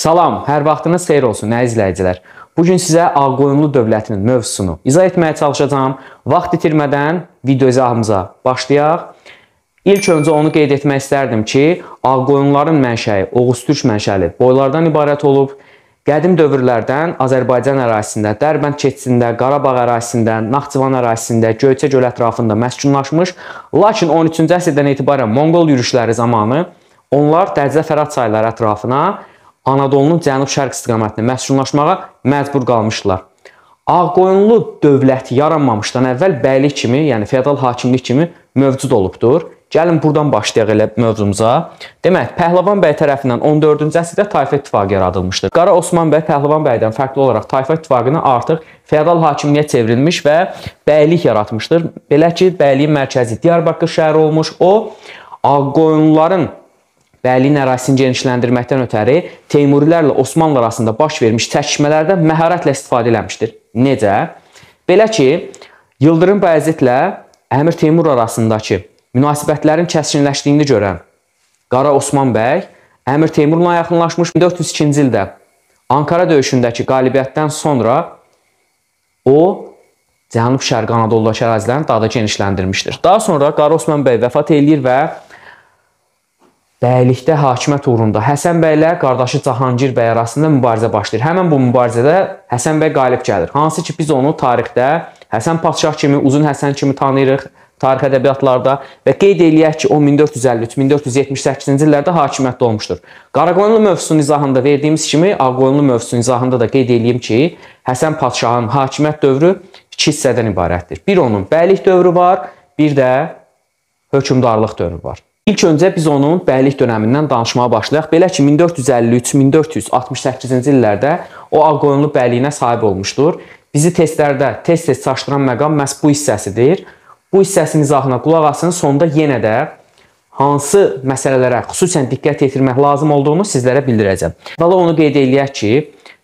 Salam, hər vaxtınız xeyir olsun, əziz izləyicilər. Bu gün sizə Ağqoyunlu dövlətinin mövzusunu izah etməyə çalışacağam. Vaxt itirmədən video izahımıza başlayaq. İlk öncə onu qeyd etmək istərdim ki, Ağqoyunların mənşəyi Oğuz türk mənşəli boylardan ibarət olub. Qədim dövrlərdən Azərbaycan ərazisində, Dərbənd keçidində, Qarabağ ərazisində, Naxçıvan ərazisində, Göyçə göl ətrafında məskunlaşmış, lakin 13-cü əsrdən etibarən Monqol yürüşləri zamanı onlar Dərzə Fərat çayları ətrafına Anadolunun cənub-şərq istiqamətinə məskunlaşmağa məcbur qalmışdılar. Ağqoyunlu dövləti yaranmamışdan əvvəl bəylik kimi, yəni feodal hakimlik kimi mövcud olubdur. Gəlin buradan başlayaq elə mövzumuza. Demək, Pəhləvan bəy tərəfindən 14-cü əsrdə tayfa ittifaqı yaradılmışdır. Qara Osman bəy Pəhləvan bəydən fərqli olaraq tayfa ittifaqını artıq feodal hakimliyə çevrilmiş və bəylik yaratmışdır. Belə ki, bəyliyin mərkəzi Diyarbakır şəhəri olmuş. O Ağqoyunluların Bəyliyin ərazisini genişləndirməkdən ötəri Teymurilərlə Osmanlı arasında baş vermiş çəkişmələrdə məharətlə istifadə eləmişdir. Necə? Belə ki, Yıldırım Bayezidlə Əmir Teymur arasındakı münasibətlərin kəskinləşdiyini görən Qara Osman bəy Əmir Teymurla yaxınlaşmış 1402-ci ildə Ankara döyüşündəki qalibiyyətdən sonra o Cənub-Şərq Anadolu'dakı ərazilərin daha da genişləndirmişdir. Daha sonra Qara Osman bəy vəfat eləyir və Bəylikdə hakimiyyət uğrunda Həsən bəylə qardaşı Cahangir bəy arasında mübarizə başlayır. Həmin bu mübarizədə Həsən bəy qalib gəlir. Hansı ki, biz onu tarixdə Həsən Padşah kimi, Uzun Həsən kimi tanıyırıq tarix ədəbiyyatlarda və qeyd eləyək ki, o 1453-1478-ci illərdə hakimiyyətdə olmuşdur. Qaraqoyunlu mövzusunun izahında verdiyimiz kimi, Ağqoyunlu mövzusunun izahında da qeyd eləyim ki, Həsən Padşahın hakimiyyət dövrü iki hissədən ibarətdir. Bir onun bəylik dövrü var, bir də hökmdarlıq dövrü var. İlk öncə biz onun bəylik dönəmindən danışmağa başlayaq. Belə ki, 1453-1468-ci illərdə o Ağqoyunlu bəyliyinə sahib olmuşdur. Bizi testlərdə tez-tez çaşdıran məqam məhz bu hissəsidir. Bu hissəsinin izahına qulaq asın, sonda yenə də hansı məsələlərə xüsusən diqqət yetirmək lazım olduğunu sizlərə bildirəcəm. Əvvəla onu qeyd eləyək ki,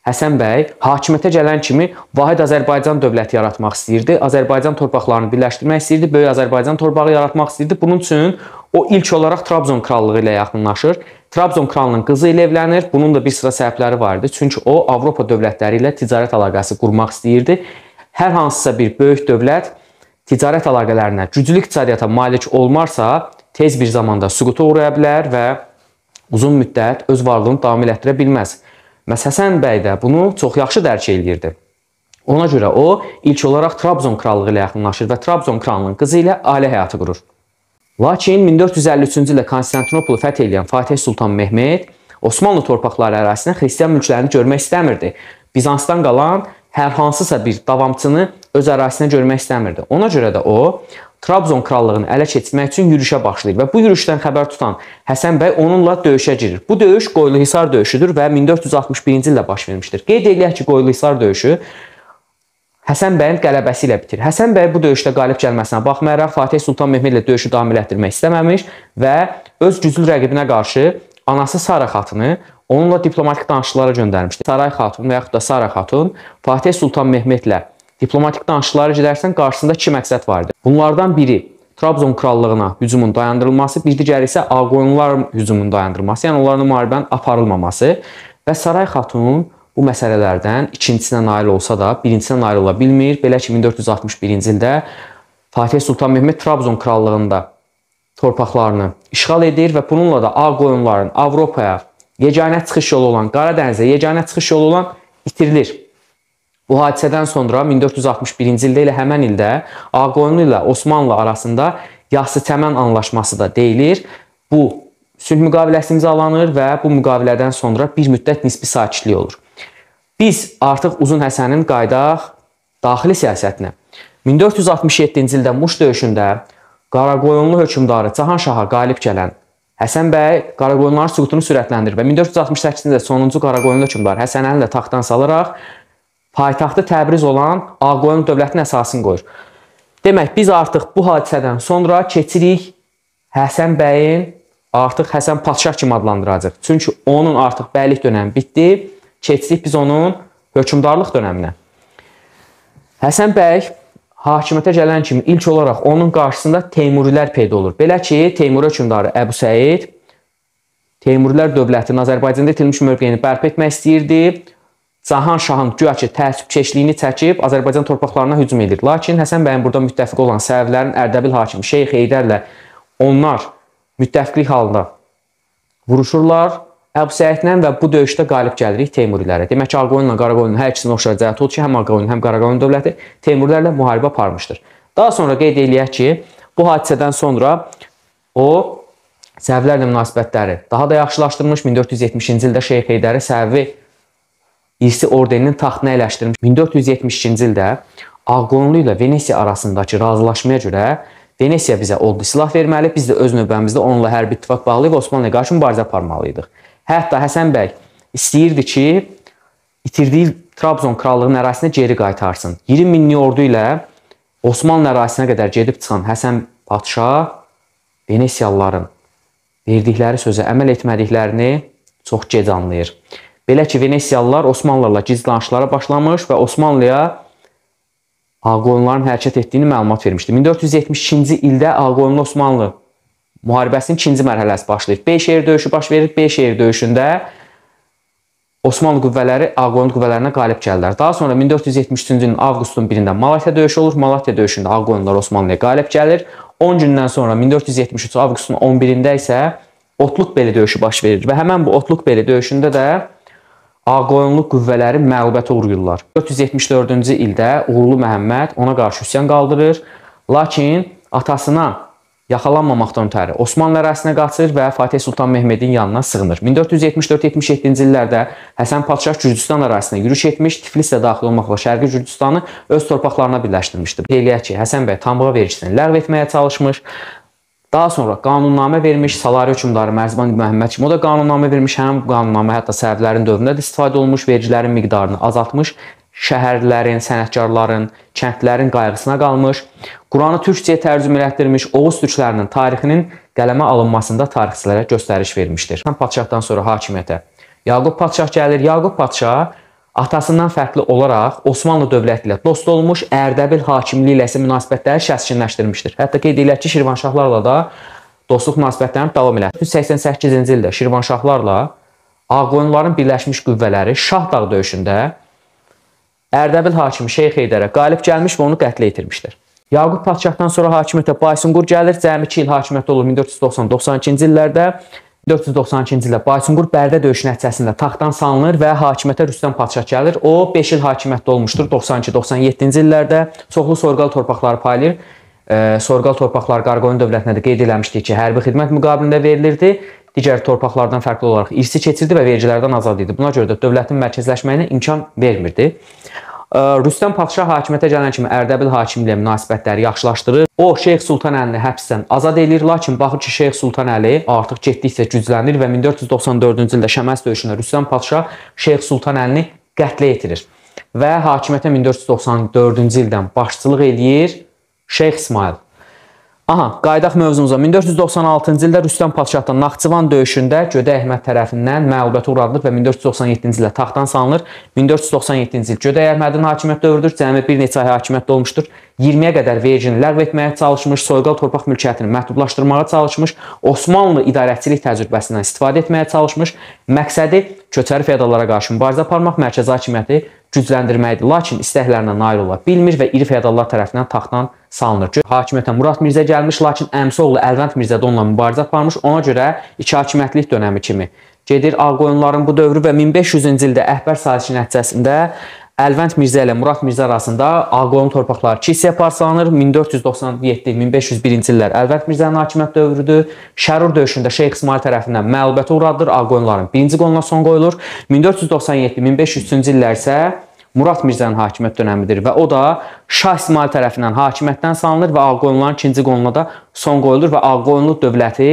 Həsən bəy hakimiyyətə gələn kimi vahid Azərbaycan dövləti yaratmaq istəyirdi. Azərbaycan torpaqlarını birləşdirmək istəyirdi, böyük Azərbaycan torpağı yaratmaq istəyirdi. Bunun üçün O ilk olaraq Trabzon krallığı ilə yaxınlaşır. Trabzon kralının qızı ilə evlənir. Bunun da bir sıra səbəbləri vardı. Çünki o Avropa dövlətləri ilə ticarət əlaqəsi qurmaq istəyirdi. Hər hansısa bir böyük dövlət ticarət əlaqələrinə, güclü iqtisadiyyata malik olmarsa, tez bir zamanda süquta uğraya bilər və uzun müddət öz varlığını davam elətdirə bilməz. Məs Həsən bəy də bunu çox yaxşı dərk eləyirdi. Ona görə o ilk olaraq Trabzon krallığı ilə yaxınlaşır və Trabzon kralının qızı ilə ailə həyatı qurur. Lakin 1453-cü ildə Konstantinopolu fəth edən Fatih Sultan Mehmed Osmanlı torpaqları ərazisində xristian mülklərini görmək istəmirdi. Bizansdan qalan hər hansısa bir davamçını öz ərazisinə görmək istəmirdi. Ona görə də o Trabzon krallığını ələ keçirmək üçün yürüşə başlayır və bu yürüşdən xəbər tutan Həsən bəy onunla döyüşə girir. Bu döyüş Qoyluhisar döyüşüdür və 1461-ci ildə baş vermişdir. Qeyd edək ki, Qoyluhisar döyüşü Həsən bəyin qələbəsi ilə bitir. Həsən bəy bu döyüşdə qalib gəlməsinə baxmayaraq Fatih Sultan Mehmed ilə döyüşü davam etdirmək istəməmiş və öz güclü rəqibinə qarşı anası Sara xatını onunla diplomatik danışıqlara göndərmişdi. Saray xatun və yaxud da Sara xatun Fatih Sultan Mehmedlə diplomatik danışıqlara gedərsən qarşısında iki məqsəd vardı. Bunlardan biri Trabzon krallığına hücumun dayandırılması, bir digəri isə Ağqoyunlular hücumun dayandırılması, yəni onların müharibənin aparılmaması və Saray xatunun bu məsələlərdən ikincisinə nail olsa da, birincisinə nail ola bilmir. Belə ki, 1461-ci ildə Fatih Sultan Mehmet Trabzon krallığında torpaqlarını işğal edir və bununla da Ağqoyunların Avropaya yeganə çıxış yolu olan Qara dənizə yeganə çıxış yolu olan itirilir. Bu hadisədən sonra 1461-ci ildə elə həmən ildə Ağqoyunlu ilə Osmanlı arasında Yasıtəmən anlaşması da deyilir. Bu sülh müqaviləsi imzalanır və bu müqavilədən sonra bir müddət nisbi sakitlik olur. Biz artıq Uzun Həsənin qaydaq daxili siyasətinə. 1467-ci ildə Muş döyüşündə Qaraqoyunlu hökmdarı Cahan Şaha qalib gələn Həsən bəy Qaraqoyunların süqutunu sürətləndirir və 1468-ci ildə sonuncu Qaraqoyunlu hökmdarı Həsən Əlini də taxtdan salaraq paytaxtı Təbriz olan Ağqoyun dövlətinin əsasını qoyur. Demək, biz artıq bu hadisədən sonra keçirik Həsən bəyin artıq Həsən Padşah kimi adlandıracaq. Çünki onun artıq bəylik dönəmi bitdi keçdik biz onun hökmdarlıq dönəminə. Həsən bəy hakimiyyətə gələn kimi ilk olaraq onun qarşısında Teymurilər peyda olur. Belə ki, Teymur hökmdarı Əbu Səid Teymurilər dövlətinin Azərbaycanda itilmiş mövqeyini bərpa etmək istəyirdi. Cahan Şahın güya ki, təəssübkeşliyini çəkib Azərbaycan torpaqlarına hücum edir. Lakin Həsən bəyin burada müttəfiq olan Səvlərin Ərdəbil hakimi Şeyx Heydərlə onlar müttəfiqlik halında vuruşurlar Əbusəyətlə və bu döyüşdə qalib gəlirik Teymurilərə. Demək ki, Arqoyunla Qaraqoyunun hər ikisinin oxşar cəhəti odur ki, həm Arqoyun, həm Qaraqoyun dövləti Teymurilərlə müharibə aparmışdır. Daha sonra qeyd eləyək ki, bu hadisədən sonra o Səvvilərlə münasibətləri daha da yaxşılaşdırmış. 1470-ci ildə Şeyx Heydəri Səvvi İrsi ordeninin taxtına əyləşdirmiş. 1472-ci ildə Ağqonlu ilə Venesiya arasındakı razılaşmaya görə Venesiya bizə ordu silah verməli, biz də öz növbəmizdə onunla hərbi ittifaq bağlayıb Osmanlıya qarşı mübarizə aparmalıydıq. Hətta Həsən bəy istəyirdi ki, itirdiyi Trabzon krallığının ərazisinə geri qaytarsın. 20 minlik ordu ilə Osmanlı ərazisinə qədər gedib çıxan Həsən padşah Venesiyalıların verdikləri sözə əməl etmədiklərini çox gec anlayır. Belə ki, Venesiyalılar Osmanlılarla gizli danışıqlara başlamış və Osmanlıya Ağqoyunların hərəkət etdiyini məlumat vermişdi. 1472-ci ildə Ağqoyunlu Osmanlı müharibəsinin ikinci mərhələsi başlayır. Beyşehir döyüşü baş verir. Beyşehir döyüşündə Osmanlı qüvvələri Ağqoyun qüvvələrinə qalib gəldilər. Daha sonra 1473-cü ilin avqustun 1-də Malatya döyüşü olur. Malatya döyüşündə Ağqoyunlar Osmanlıya qalib gəlir. 10 gündən sonra 1473 avqustun 11-də isə Otluq beli döyüşü baş verir və həmin bu Otluq beli döyüşündə də Ağqoyunlu qüvvələri məğlubiyyətə uğrayırlar. 474-cü ildə Uğurlu Məhəmməd ona qarşı üsyan qaldırır, lakin atasına yaxalanmamaqdan ötəri Osmanlı ərazisinə qaçır və Fatih Sultan Mehmedin yanına sığınır. 1474-77-ci illərdə Həsən Padşah Gürcüstan ərazisinə yürüş etmiş, Tiflis də daxil olmaqla Şərqi Gürcüstanı öz torpaqlarına birləşdirmişdi. Eləyək ki, Həsən bəy tamğa vergisini ləğv etməyə çalışmış, Daha sonra qanunnamə vermiş Salari hökmdarı Mərzban Məhəmməd kimi o da qanunnamə vermiş, həm qanunnamə hətta səhvlərin dövründə də istifadə olunmuş vergilərin miqdarını azaltmış şəhərlərin, sənətkarların, kəndlərin qayğısına qalmış, Quranı türkçəyə tərcümə etdirmiş Oğuz türklərinin tarixinin qələmə alınmasında tarixçilərə göstəriş vermişdir. Padşahdan sonra hakimiyyətə Yaqub padşah gəlir. Yaqub padşah atasından fərqli olaraq Osmanlı dövləti ilə dost olmuş, Ərdəbil hakimliyi ilə isə münasibətləri şəskinləşdirmişdir. Hətta qeyd edək ki, Şirvanşahlarla da dostluq münasibətlərini davam elətdir. 188-ci ildə Şirvanşahlarla Ağqoyunların birləşmiş qüvvələri Şah Dağ döyüşündə Ərdəbil hakimi Şeyx Heydərə qalib gəlmiş və onu qətlə yetirmişdir. Yaqub padşahdan sonra hakimiyyətə Baysunqur gəlir, cəmi 2 il hakimiyyətdə olur 1490-92-ci illərdə. 492-ci ildə Baysunqur Bərdə döyüşü nəticəsində taxtdan salınır və hakimiyyətə Rüstəm padşah gəlir. O 5 il hakimiyyətdə olmuşdur 92-97-ci illərdə. Çoxlu sorğal torpaqları paylayır. E, sorğal torpaqlar Qarqoyun dövlətinə də qeyd eləmişdik ki, hərbi xidmət müqabilində verilirdi digər torpaqlardan fərqli olaraq irsi keçirdi və vergilərdən azad idi. Buna görə də dövlətin mərkəzləşməyinə imkan vermirdi. Rüstəm Padşah hakimiyyətə gələn kimi Ərdəbil hakimi ilə münasibətləri yaxşılaşdırır. O, Şeyx Sultan Əlini həbsdən azad edir, lakin baxır ki, Şeyx Sultan Əli artıq getdikcə güclənir və 1494-cü ildə Şəməs döyüşündə Rüstəm Padşah Şeyx Sultan Əlini qətlə yetirir və hakimiyyətə 1494-cü ildən başçılıq eləyir Şeyx İsmail. Aha, qayıdaq mövzumuza. 1496-cı ildə Rüstəm padşahla Naxçıvan döyüşündə Gödə Əhməd tərəfindən məğlubiyyətə uğradılır və 1497-ci ildə taxtdan salınır. 1497-ci il Gödə Əhmədin hakimiyyət dövrüdür. Cəmi bir neçə ay hakimiyyətdə olmuşdur. 20-yə qədər vergini ləğv etməyə çalışmış, soyqal torpaq mülkiyyətini məhdudlaşdırmağa çalışmış, Osmanlı idarəçilik təcrübəsindən istifadə etməyə çalışmış. Məqsədi köçəri feodallara qarşı mübarizə aparmaq, mərkəzi hakimiyyəti gücləndirmək idi. Lakin istəklərinə nail ola bilmir və iri feodallar tərəfindən taxtdan salınır. Hakimiyyətə Murad Mirzə gəlmiş, lakin əmsi oğlu Əlvənd Mirzə də onunla mübarizə aparmış. Ona görə iki hakimiyyətlik dönəmi kimi gedir Ağqoyunların bu dövrü və 1500-cü ildə əhbər sazişi nəticəsində Əlvənd Mirzə ilə Murad Mirzə arasında Ağqonun torpaqları kilsəyə parçalanır. 1497-1501-ci illər Əlvənd Mirzənin hakimiyyət dövrüdür. Şərur döyüşündə Şeyx İsmail tərəfindən məğlubiyyətə uğradılır. Ağqonların birinci qoluna son qoyulur. 1497-1503-cü illər isə Murad Mirzənin hakimiyyət dönəmidir və o da Şah İsmail tərəfindən hakimiyyətdən salınır və Ağqonların ikinci qoluna da son qoyulur və Ağqonlu dövləti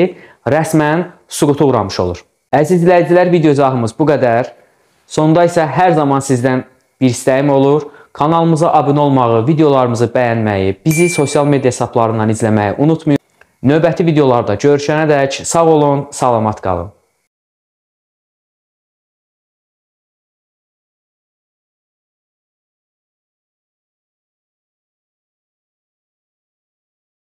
rəsmən süquta uğramış olur. Əziz izləyicilər, video izahımız bu qədər. Sonda isə hər zaman sizdən bir istəyim olur. Kanalımıza abunə olmağı, videolarımızı bəyənməyi, bizi sosial media hesablarından izləməyi unutmayın. Növbəti videolarda görüşənə dək sağ olun, salamat qalın.